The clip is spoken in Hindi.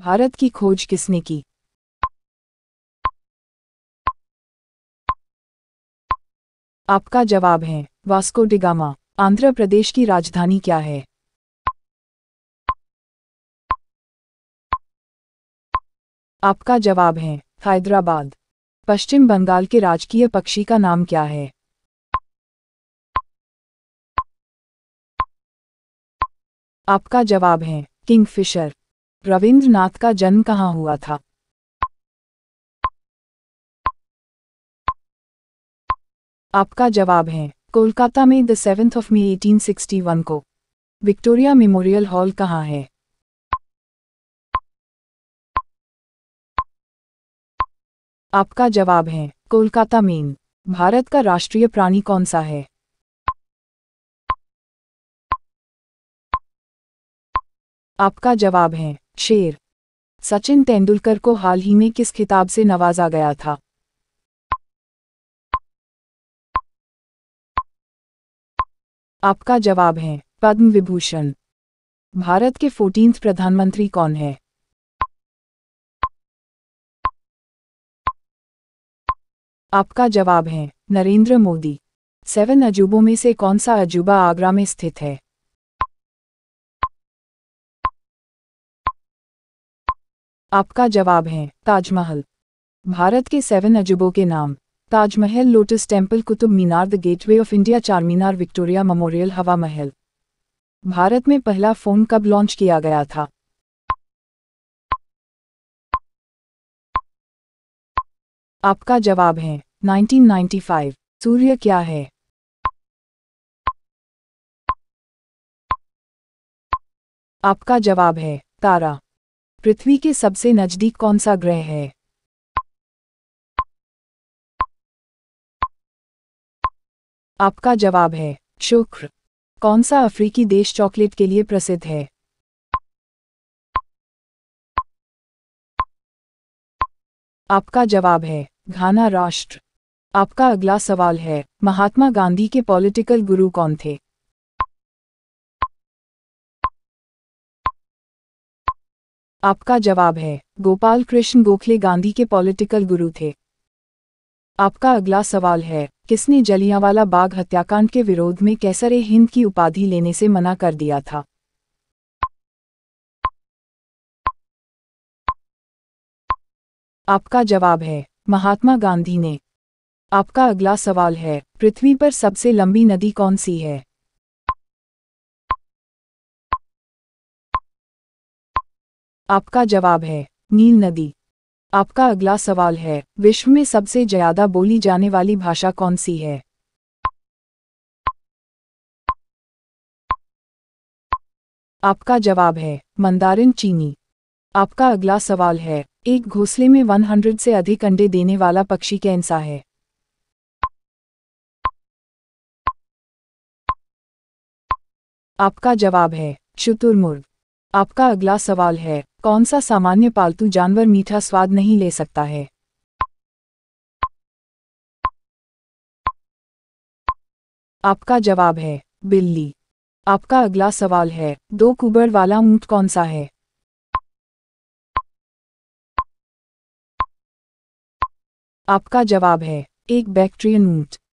भारत की खोज किसने की आपका जवाब है वास्को डिगामा आंध्र प्रदेश की राजधानी क्या है आपका जवाब है हैदराबाद पश्चिम बंगाल के राजकीय पक्षी का नाम क्या है आपका जवाब है किंगफिशर रविंद्रनाथ का जन्म कहाँ हुआ था आपका जवाब है कोलकाता में द सेवेंथ ऑफ मे 1861 को विक्टोरिया मेमोरियल हॉल कहाँ है आपका जवाब है कोलकाता मेन भारत का राष्ट्रीय प्राणी कौन सा है आपका जवाब है शेर सचिन तेंदुलकर को हाल ही में किस खिताब से नवाजा गया था आपका जवाब है पद्म विभूषण भारत के फोर्टीन प्रधानमंत्री कौन है आपका जवाब है नरेंद्र मोदी सेवन अजूबों में से कौन सा अजूबा आगरा में स्थित है आपका जवाब है ताजमहल भारत के सेवन अजूबों के नाम Taj Mahal lotus temple Qutub Minar the gateway of India Char Minar Victoria memorial हवा महल भारत में पहला फ़ोन कब लॉन्च किया गया था आपका जवाब है 1995। सूर्य क्या है आपका जवाब है तारा पृथ्वी के सबसे नज़दीक कौन सा ग्रह है आपका जवाब है शुक्र कौन सा अफ्रीकी देश चॉकलेट के लिए प्रसिद्ध है आपका जवाब है घाना राष्ट्र आपका अगला सवाल है महात्मा गांधी के पॉलिटिकल गुरु कौन थे आपका जवाब है गोपाल कृष्ण गोखले गांधी के पॉलिटिकल गुरु थे आपका अगला सवाल है किसने जलियांवाला बाग हत्याकांड के विरोध में कैसरे हिंद की उपाधि लेने से मना कर दिया था आपका जवाब है महात्मा गांधी ने आपका अगला सवाल है पृथ्वी पर सबसे लंबी नदी कौन सी है आपका जवाब है नील नदी आपका अगला सवाल है विश्व में सबसे ज्यादा बोली जाने वाली भाषा कौन सी है आपका जवाब है मंदारिन चीनी आपका अगला सवाल है एक घोंसले में 100 से अधिक अंडे देने वाला पक्षी कौन सा है आपका जवाब है शुतुरमुर्ग आपका अगला सवाल है कौन सा सामान्य पालतू जानवर मीठा स्वाद नहीं ले सकता है आपका जवाब है बिल्ली आपका अगला सवाल है दो कुबड़ वाला ऊंट कौन सा है आपका जवाब है एक बैक्ट्रियन ऊंट